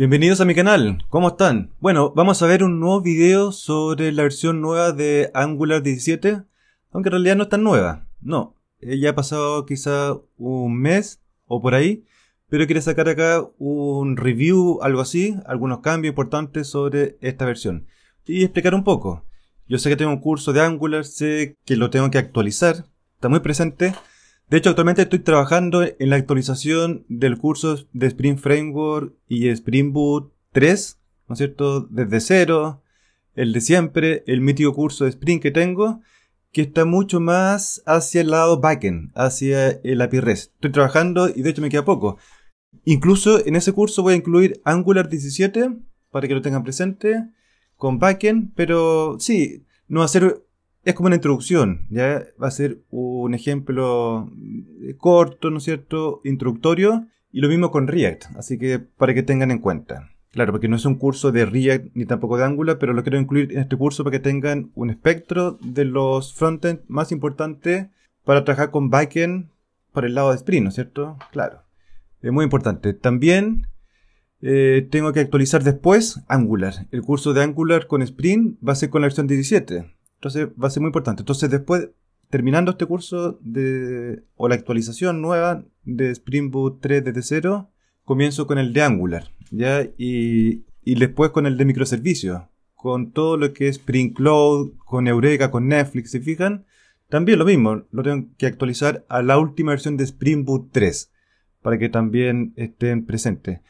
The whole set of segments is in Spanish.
Bienvenidos a mi canal, ¿cómo están? Bueno, vamos a ver un nuevo video sobre la versión nueva de Angular 17, aunque en realidad no es tan nueva, no, eh, ya ha pasado quizá un mes o por ahí, pero quiero sacar acá un review, algo así, algunos cambios importantes sobre esta versión y explicar un poco. Yo sé que tengo un curso de Angular, sé que lo tengo que actualizar, está muy presente, de hecho, actualmente estoy trabajando en la actualización del curso de Spring Framework y Spring Boot 3, ¿no es cierto? Desde cero, el de siempre, el mítico curso de Spring que tengo, que está mucho más hacia el lado backend, hacia el API REST. Estoy trabajando y de hecho me queda poco. Incluso en ese curso voy a incluir Angular 17, para que lo tengan presente, con backend, pero sí, no va a ser es como una introducción, ya va a ser un ejemplo eh, corto, ¿no es cierto?, introductorio, y lo mismo con React, así que para que tengan en cuenta. Claro, porque no es un curso de React ni tampoco de Angular, pero lo quiero incluir en este curso para que tengan un espectro de los frontends más importantes para trabajar con backend para el lado de Spring, ¿no es cierto? Claro, es muy importante. También eh, tengo que actualizar después Angular. El curso de Angular con Spring va a ser con la versión 17. Entonces va a ser muy importante. Entonces después, terminando este curso de, o la actualización nueva de Spring Boot 3 desde cero, comienzo con el de Angular, ¿ya? Y, y después con el de microservicios, con todo lo que es Spring Cloud, con Eureka, con Netflix, si fijan? También lo mismo, lo tengo que actualizar a la última versión de Spring Boot 3, para que también estén presentes.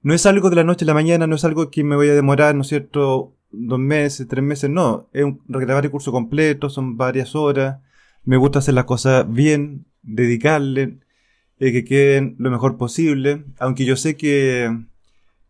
No es algo de la noche a la mañana, no es algo que me voy a demorar, ¿no es cierto?, dos meses, tres meses, no. Es un, el curso completo, son varias horas. Me gusta hacer las cosas bien, dedicarle, eh, que queden lo mejor posible. Aunque yo sé que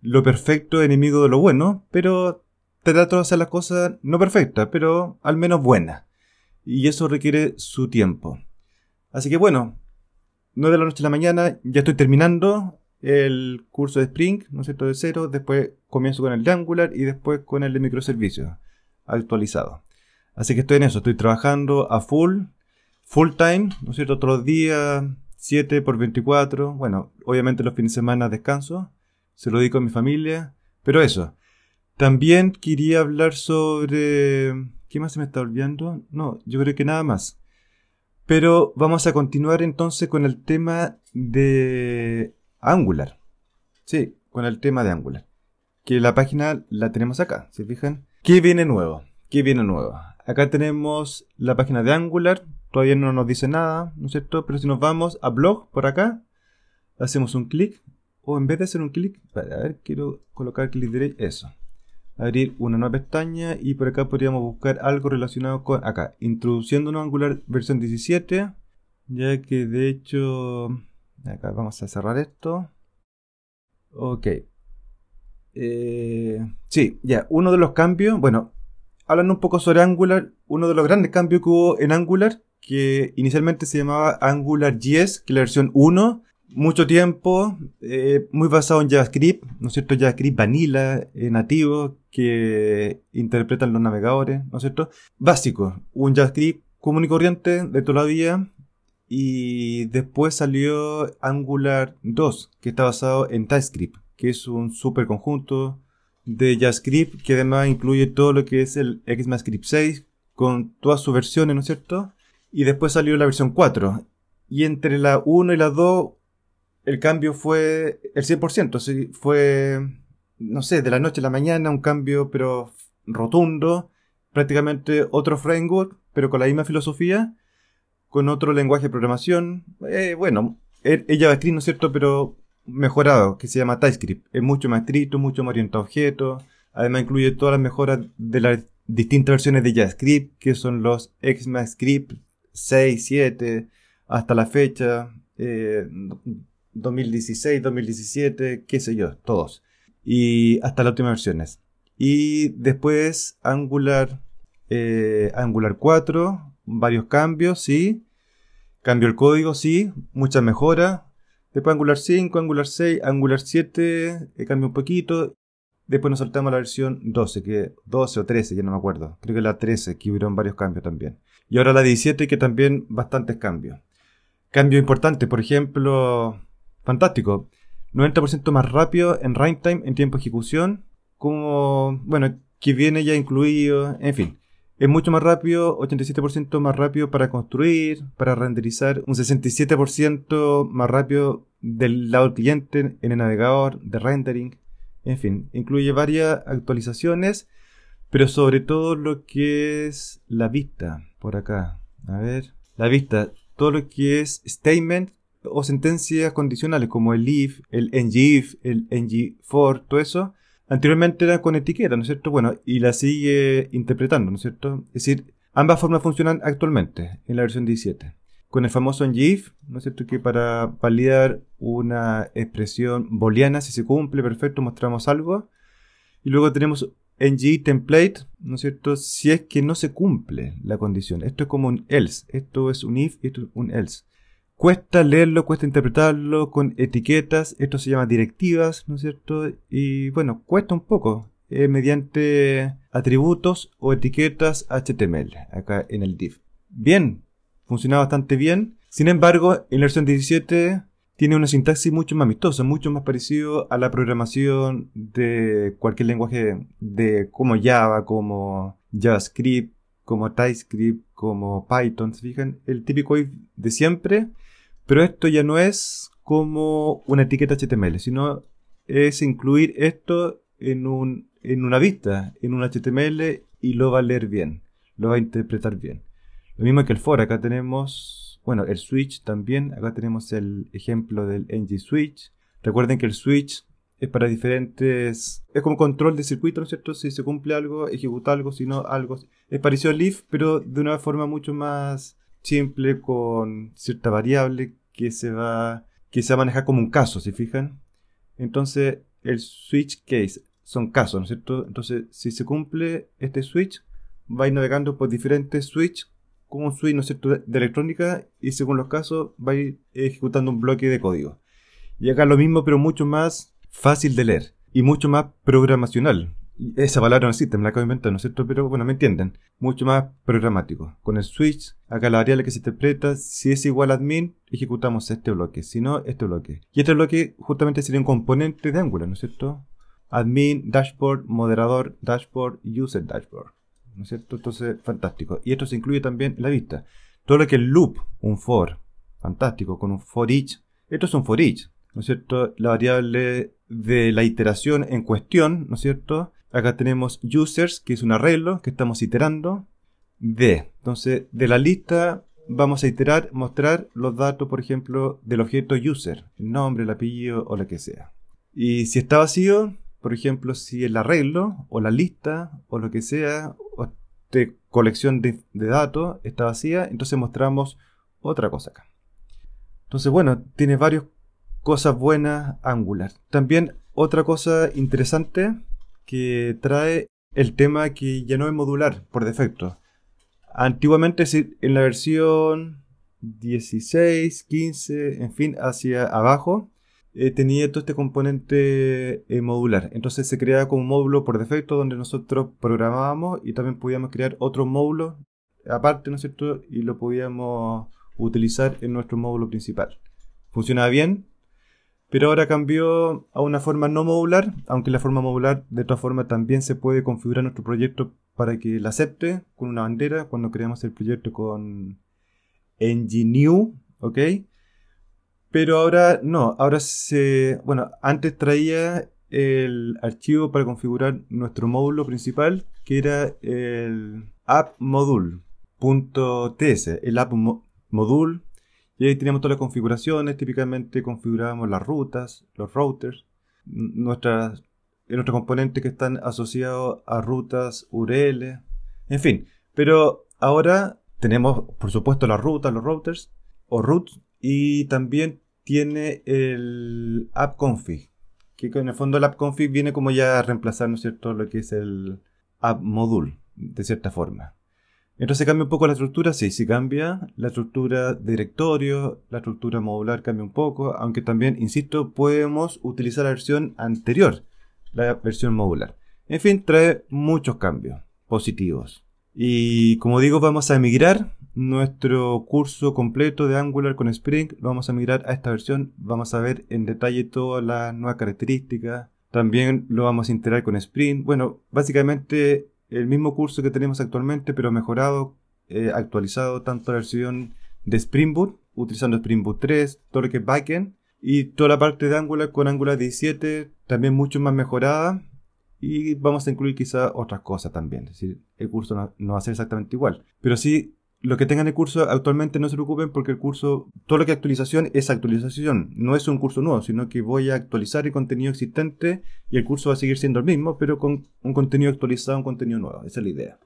lo perfecto es enemigo de lo bueno, pero trato de hacer las cosas no perfectas, pero al menos buenas. Y eso requiere su tiempo. Así que bueno, no de la noche a la mañana, ya estoy terminando el curso de Spring, ¿no es cierto?, de cero, después comienzo con el de Angular y después con el de microservicios actualizado. Así que estoy en eso, estoy trabajando a full, full time, ¿no es cierto?, todos días, 7 por 24, bueno, obviamente los fines de semana descanso, se lo dedico a mi familia, pero eso. También quería hablar sobre... ¿Qué más se me está olvidando? No, yo creo que nada más. Pero vamos a continuar entonces con el tema de Angular. Sí, con el tema de Angular. Que la página la tenemos acá, ¿se fijan? ¿Qué viene nuevo? ¿Qué viene nuevo? Acá tenemos la página de Angular, todavía no nos dice nada, ¿no es cierto? Pero si nos vamos a blog por acá, hacemos un clic, o en vez de hacer un clic, A ver, quiero colocar clic derecho, eso. Abrir una nueva pestaña y por acá podríamos buscar algo relacionado con acá, introduciendo una Angular versión 17, ya que de hecho Acá vamos a cerrar esto. Ok. Eh, sí, ya, uno de los cambios, bueno, hablando un poco sobre Angular, uno de los grandes cambios que hubo en Angular, que inicialmente se llamaba Angular JS, que es la versión 1, mucho tiempo, eh, muy basado en JavaScript, ¿no es cierto? JavaScript vanilla, eh, nativo, que interpretan los navegadores, ¿no es cierto? Básico, un JavaScript común y corriente de toda la vida, y después salió Angular 2, que está basado en TypeScript, que es un super conjunto de JavaScript que además incluye todo lo que es el XMAScript 6 con todas sus versiones, ¿no es cierto? Y después salió la versión 4. Y entre la 1 y la 2 el cambio fue el 100%, fue, no sé, de la noche a la mañana un cambio pero rotundo, prácticamente otro framework, pero con la misma filosofía con otro lenguaje de programación. Eh, bueno, es er, JavaScript, ¿no es cierto? Pero mejorado, que se llama TypeScript. Es mucho más estricto, mucho más orientado a objetos. Además incluye todas las mejoras de las distintas versiones de JavaScript, que son los XMAScript 6, 7, hasta la fecha, 2016, eh, 2017, qué sé yo, todos. Y hasta las últimas versiones. Y después Angular, eh, Angular 4, varios cambios, sí. Cambio el código, sí. Muchas mejoras. Después Angular 5, Angular 6, Angular 7, he eh, cambio un poquito. Después nos saltamos a la versión 12, que 12 o 13, ya no me acuerdo. Creo que la 13, que hubieron varios cambios también. Y ahora la 17, que también bastantes cambios. Cambio importante, por ejemplo, fantástico. 90% más rápido en runtime, en tiempo de ejecución, como, bueno, que viene ya incluido, en fin. Es mucho más rápido, 87% más rápido para construir, para renderizar, un 67% más rápido del lado del cliente en el navegador, de rendering, en fin, incluye varias actualizaciones, pero sobre todo lo que es la vista, por acá, a ver, la vista, todo lo que es statement o sentencias condicionales como el if, el ngif, el ng for, todo eso, Anteriormente era con etiqueta, ¿no es cierto? Bueno, y la sigue interpretando, ¿no es cierto? Es decir, ambas formas funcionan actualmente en la versión 17. Con el famoso ngif, ¿no es cierto? Que para validar una expresión booleana, si se cumple, perfecto, mostramos algo. Y luego tenemos ng template, ¿no es cierto? Si es que no se cumple la condición. Esto es como un else. Esto es un if y esto es un else cuesta leerlo, cuesta interpretarlo con etiquetas, esto se llama directivas, ¿no es cierto? Y bueno, cuesta un poco eh, mediante atributos o etiquetas HTML acá en el div. Bien, funciona bastante bien. Sin embargo, en la versión 17 tiene una sintaxis mucho más amistosa, mucho más parecido a la programación de cualquier lenguaje de como Java, como JavaScript, como TypeScript, como Python, se fijan, el típico if de siempre pero esto ya no es como una etiqueta HTML, sino es incluir esto en, un, en una vista, en un HTML, y lo va a leer bien, lo va a interpretar bien. Lo mismo que el for, acá tenemos, bueno, el switch también, acá tenemos el ejemplo del ng switch. Recuerden que el switch es para diferentes, es como control de circuito, ¿no es cierto? Si se cumple algo, ejecuta algo, si no, algo. Es parecido al if, pero de una forma mucho más simple con cierta variable que se va, que se a manejar como un caso, si fijan? Entonces, el switch case son casos, ¿no es cierto? Entonces, si se cumple este switch, va a ir navegando por diferentes switches como un switch, ¿no es cierto?, de electrónica y según los casos va a ir ejecutando un bloque de código. Y acá lo mismo, pero mucho más fácil de leer y mucho más programacional. Esa palabra no existe, me la acabo de inventar, ¿no es cierto? Pero bueno, me entienden. Mucho más programático. Con el switch, acá la variable que se interpreta, si es igual admin, ejecutamos este bloque. Si no, este bloque. Y este bloque justamente sería un componente de Angular, ¿no es cierto? Admin, dashboard, moderador, dashboard, user dashboard. ¿No es cierto? Entonces, fantástico. Y esto se incluye también la vista. Todo lo que es loop, un for, fantástico, con un for each. Esto es un for each, ¿no es cierto? La variable de la iteración en cuestión, ¿no es cierto? Acá tenemos users, que es un arreglo que estamos iterando. De. Entonces, de la lista vamos a iterar, mostrar los datos, por ejemplo, del objeto user, el nombre, el apellido o lo que sea. Y si está vacío, por ejemplo, si el arreglo o la lista o lo que sea, o de colección de datos está vacía, entonces mostramos otra cosa acá. Entonces, bueno, tiene varias cosas buenas Angular. También otra cosa interesante que trae el tema que ya no es modular por defecto. Antiguamente, en la versión 16, 15, en fin, hacia abajo, eh, tenía todo este componente eh, modular. Entonces se creaba como un módulo por defecto donde nosotros programábamos y también podíamos crear otro módulo aparte, ¿no es cierto? Y lo podíamos utilizar en nuestro módulo principal. Funcionaba bien, pero ahora cambió a una forma no modular, aunque la forma modular de otra forma también se puede configurar nuestro proyecto para que la acepte con una bandera cuando creamos el proyecto con ng-new, ¿ok? Pero ahora no, ahora se, bueno, antes traía el archivo para configurar nuestro módulo principal, que era el appmodule.ts, el app y ahí teníamos todas las configuraciones, típicamente configurábamos las rutas, los routers, nuestras, nuestros componentes que están asociados a rutas URL, en fin. Pero ahora tenemos, por supuesto, las rutas, los routers o routes, y también tiene el app config, que en el fondo el app config viene como ya a reemplazar, cierto?, lo que es el app module, de cierta forma. Entonces cambia un poco la estructura, sí, sí cambia. La estructura de directorio, la estructura modular cambia un poco, aunque también, insisto, podemos utilizar la versión anterior, la versión modular. En fin, trae muchos cambios positivos. Y como digo, vamos a migrar nuestro curso completo de Angular con Spring. Vamos a migrar a esta versión. Vamos a ver en detalle todas las nuevas características. También lo vamos a integrar con Spring. Bueno, básicamente el mismo curso que tenemos actualmente, pero mejorado, eh, actualizado tanto la versión de Spring Boot, utilizando Spring Boot 3, Torque Backend, y toda la parte de Angular con Angular 17, también mucho más mejorada. Y vamos a incluir quizá otras cosas también. Es decir, el curso no, no va a ser exactamente igual. Pero sí los que tengan el curso actualmente no se preocupen porque el curso, todo lo que actualización es actualización. No es un curso nuevo, sino que voy a actualizar el contenido existente y el curso va a seguir siendo el mismo, pero con un contenido actualizado, un contenido nuevo. Esa es la idea.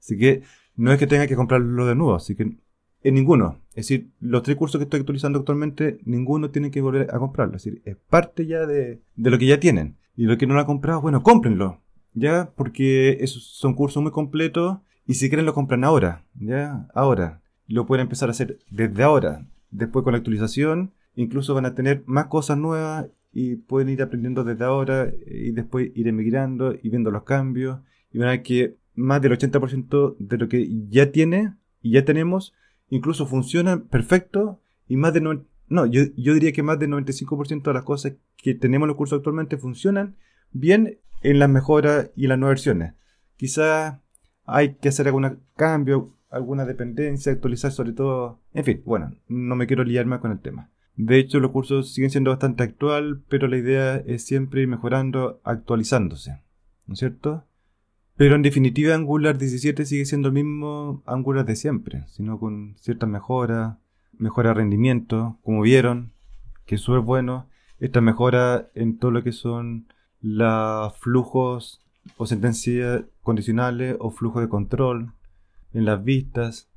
Así que no es que tenga que comprarlo de nuevo, así que en ninguno. Es decir, los tres cursos que estoy actualizando actualmente, ninguno tiene que volver a comprarlo. Es decir, es parte ya de, de lo que ya tienen. Y lo que no lo ha comprado, bueno, cómprenlo. Ya, porque esos son cursos muy completos y si quieren lo compran ahora, ¿ya? Ahora. Lo pueden empezar a hacer desde ahora. Después con la actualización, incluso van a tener más cosas nuevas y pueden ir aprendiendo desde ahora y después ir emigrando y viendo los cambios. Y van a ver que más del 80% de lo que ya tiene y ya tenemos, incluso funciona perfecto y más de no, no yo, yo diría que más del 95% de las cosas que tenemos en los cursos actualmente funcionan bien en las mejoras y las nuevas versiones. Quizás hay que hacer algún cambio, alguna dependencia, actualizar sobre todo. En fin, bueno, no me quiero liar más con el tema. De hecho, los cursos siguen siendo bastante actual, pero la idea es siempre ir mejorando, actualizándose. ¿No es cierto? Pero en definitiva, Angular 17 sigue siendo el mismo Angular de siempre, sino con ciertas mejoras, mejora de rendimiento, como vieron, que es súper bueno. Esta mejora en todo lo que son los flujos o sentencias condicionales o flujo de control, en las vistas,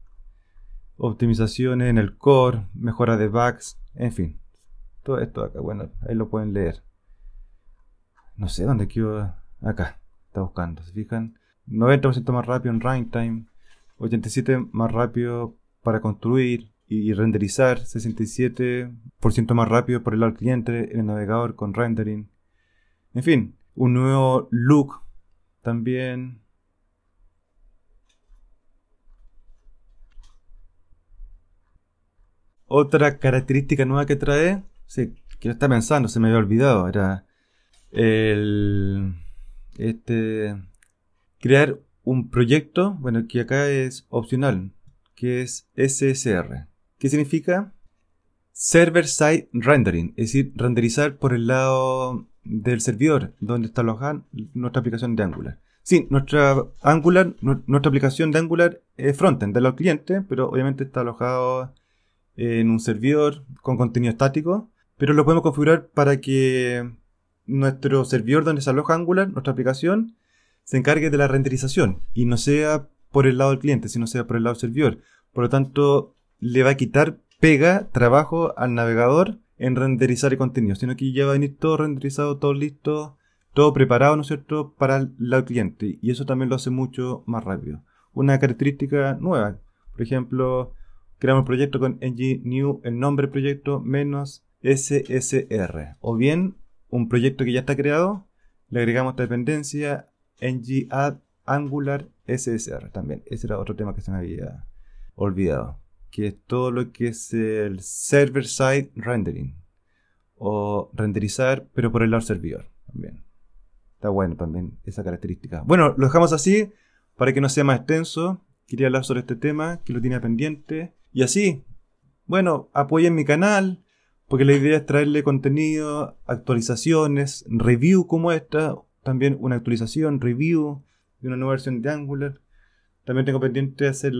optimizaciones en el core, mejora de bugs, en fin. Todo esto acá, bueno, ahí lo pueden leer. No sé dónde quiero. Acá, está buscando, se fijan. 90% más rápido en runtime, 87% más rápido para construir y renderizar, 67% más rápido por el cliente en el navegador con rendering. En fin, un nuevo look también otra característica nueva que trae, que no estaba pensando, se me había olvidado, era el este crear un proyecto, bueno, que acá es opcional, que es SSR. ¿Qué significa? Server Side Rendering, es decir, renderizar por el lado del servidor donde está alojada nuestra aplicación de Angular. Sí, nuestra Angular, nuestra aplicación de Angular es frontend de los cliente, pero obviamente está alojado en un servidor con contenido estático, pero lo podemos configurar para que nuestro servidor donde se aloja Angular, nuestra aplicación, se encargue de la renderización y no sea por el lado del cliente, sino sea por el lado del servidor. Por lo tanto, le va a quitar pega, trabajo al navegador en renderizar el contenido, sino que ya va a venir todo renderizado, todo listo, todo preparado, ¿no es cierto?, para el cliente. Y eso también lo hace mucho más rápido. Una característica nueva, por ejemplo, creamos un proyecto con ng-new, el nombre proyecto menos ssr. O bien, un proyecto que ya está creado, le agregamos esta dependencia ng-add angular ssr también. Ese era otro tema que se me había olvidado que es todo lo que es el server-side rendering, o renderizar, pero por el lado servidor también. Está bueno también esa característica. Bueno, lo dejamos así para que no sea más extenso. Quería hablar sobre este tema, que lo tiene pendiente. Y así, bueno, apoyen mi canal, porque la idea es traerle contenido, actualizaciones, review como esta, también una actualización, review de una nueva versión de Angular. También tengo pendiente hacer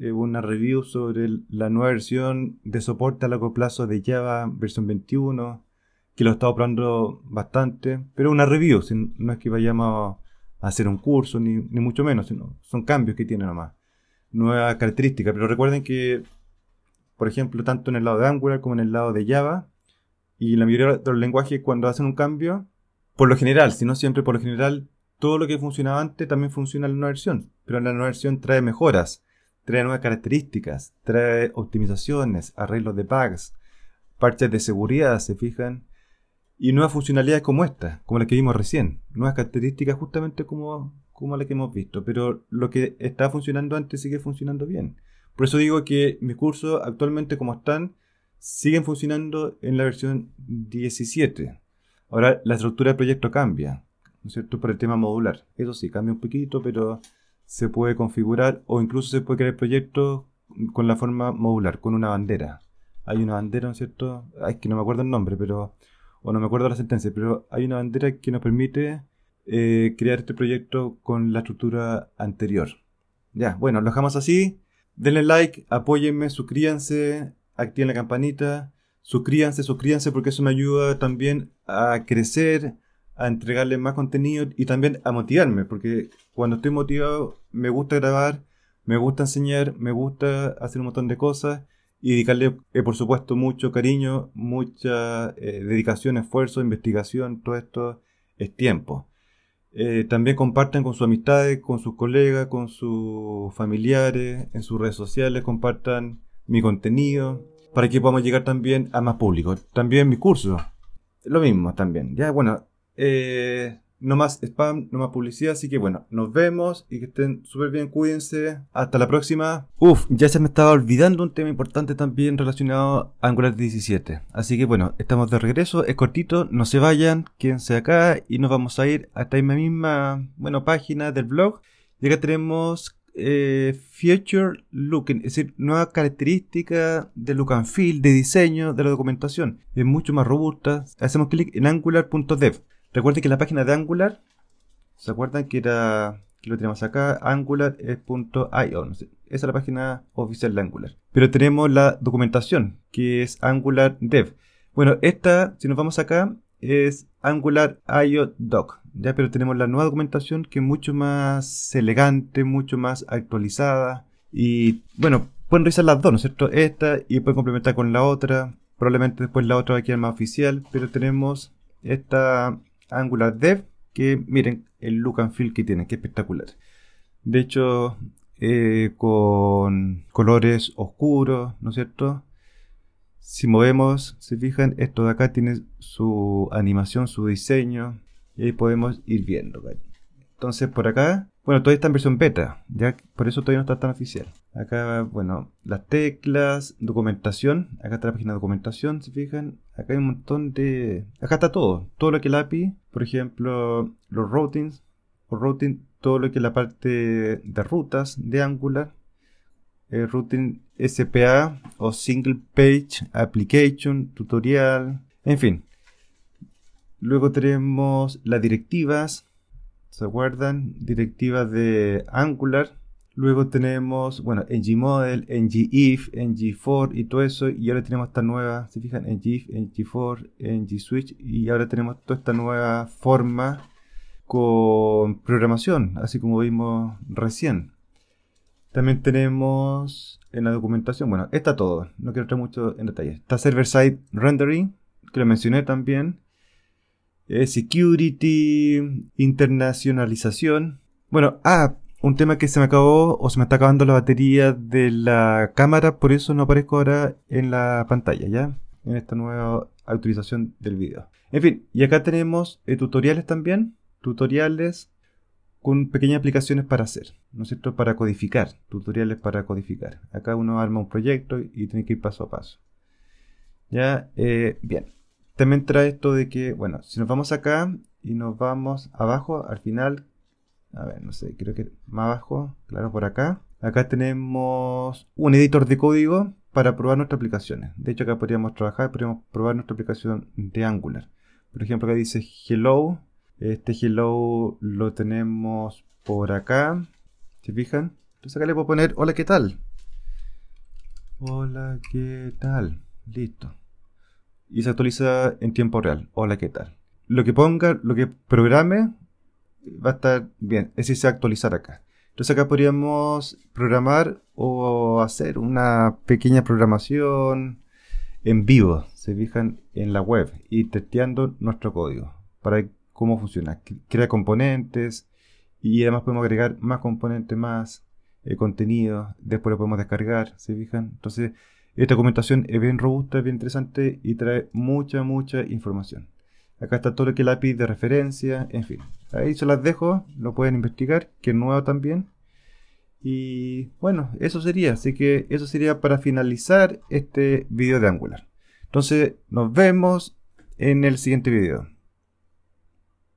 eh, una review sobre la nueva versión de soporte a largo plazo de Java versión 21, que lo he estado probando bastante, pero una review, no es que vayamos a hacer un curso, ni, mucho menos, sino son cambios que tiene nomás, nuevas características, pero recuerden que, por ejemplo, tanto en el lado de Angular como en el lado de Java, y la mayoría de los lenguajes cuando hacen un cambio, por lo general, si no siempre por lo general, todo lo que funcionaba antes también funciona en la nueva versión, pero en la nueva versión trae mejoras, trae nuevas características, trae optimizaciones, arreglos de bugs, parches de seguridad, se fijan, y nuevas funcionalidades como esta, como la que vimos recién, nuevas características justamente como, como la que hemos visto, pero lo que estaba funcionando antes sigue funcionando bien. Por eso digo que mis cursos actualmente como están, siguen funcionando en la versión 17. Ahora la estructura del proyecto cambia. ¿no es cierto?, para el tema modular. Eso sí, cambia un poquito, pero se puede configurar o incluso se puede crear proyecto con la forma modular, con una bandera. Hay una bandera, ¿no es cierto? Ay, es que no me acuerdo el nombre, pero. O no me acuerdo la sentencia, pero hay una bandera que nos permite eh, crear este proyecto con la estructura anterior. Ya, bueno, lo dejamos así. Denle like, apóyenme, suscríbanse, activen la campanita, suscríbanse, suscríbanse porque eso me ayuda también a crecer, a entregarle más contenido y también a motivarme, porque cuando estoy motivado me gusta grabar, me gusta enseñar, me gusta hacer un montón de cosas y dedicarle, eh, por supuesto, mucho cariño, mucha eh, dedicación, esfuerzo, investigación, todo esto es tiempo. Eh, también compartan con sus amistades, con sus colegas, con sus familiares, en sus redes sociales, compartan mi contenido, para que podamos llegar también a más público. También mi curso, lo mismo también. Ya, bueno, eh, no más spam, no más publicidad. Así que bueno, nos vemos y que estén súper bien, cuídense. Hasta la próxima. Uf, ya se me estaba olvidando un tema importante también relacionado a Angular 17. Así que bueno, estamos de regreso, es cortito, no se vayan, quédense acá y nos vamos a ir a esta misma, bueno, página del blog. Y acá tenemos eh, Future Looking, es decir, nueva característica de look and feel, de diseño, de la documentación. Es mucho más robusta. Hacemos clic en angular.dev. Recuerden que la página de Angular, ¿se acuerdan que era que lo tenemos acá? Angular.io. Esa es la página oficial de Angular. Pero tenemos la documentación, que es Angular Dev. Bueno, esta, si nos vamos acá, es Angular Doc. Ya, pero tenemos la nueva documentación que es mucho más elegante, mucho más actualizada. Y bueno, pueden revisar las dos, ¿no es cierto? Esta y pueden complementar con la otra. Probablemente después la otra va a quedar más oficial, pero tenemos esta Angular Dev, que miren el look and feel que tiene, que espectacular. De hecho, eh, con colores oscuros, ¿no es cierto? Si movemos, se fijan, esto de acá tiene su animación, su diseño, y ahí podemos ir viendo. Entonces por acá bueno, todavía está en versión beta, ya por eso todavía no está tan oficial. Acá, bueno, las teclas, documentación, acá está la página de documentación, se fijan, acá hay un montón de... Acá está todo, todo lo que el API, por ejemplo, los routings, o routing, todo lo que es la parte de rutas de Angular, el eh, routing SPA o Single Page Application, tutorial, en fin. Luego tenemos las directivas, ¿se acuerdan? Directivas de Angular. Luego tenemos, bueno, ngmodel, ngif, ng y todo eso. Y ahora tenemos esta nueva, se fijan, ngif, ng Switch. Y ahora tenemos toda esta nueva forma con programación, así como vimos recién. También tenemos en la documentación, bueno, está todo, no quiero entrar mucho en detalle. Está server-side rendering, que lo mencioné también. Eh, security, internacionalización. Bueno, ah, un tema que se me acabó o se me está acabando la batería de la cámara, por eso no aparezco ahora en la pantalla, ¿ya? En esta nueva autorización del video. En fin, y acá tenemos eh, tutoriales también, tutoriales con pequeñas aplicaciones para hacer, ¿no es cierto? Para codificar, tutoriales para codificar. Acá uno arma un proyecto y tiene que ir paso a paso. Ya, eh, bien. También trae esto de que, bueno, si nos vamos acá y nos vamos abajo, al final, a ver, no sé, creo que más abajo, claro, por acá. Acá tenemos un editor de código para probar nuestras aplicaciones. De hecho, acá podríamos trabajar, podríamos probar nuestra aplicación de Angular. Por ejemplo, acá dice hello. Este hello lo tenemos por acá. ¿Se fijan? Entonces acá le puedo poner hola, ¿qué tal? Hola, ¿qué tal? Listo y se actualiza en tiempo real. Hola, ¿qué tal? Lo que ponga, lo que programe, va a estar bien. Es decir, se actualizar acá. Entonces acá podríamos programar o hacer una pequeña programación en vivo. Se fijan en la web y testeando nuestro código para ver cómo funciona. Crea componentes y además podemos agregar más componentes más eh, contenido. Después lo podemos descargar. Se fijan. Entonces esta documentación es bien robusta, es bien interesante y trae mucha, mucha información. Acá está todo lo que el API de referencia, en fin. Ahí se las dejo, lo pueden investigar, que es nuevo también. Y bueno, eso sería, así que eso sería para finalizar este video de Angular. Entonces, nos vemos en el siguiente video.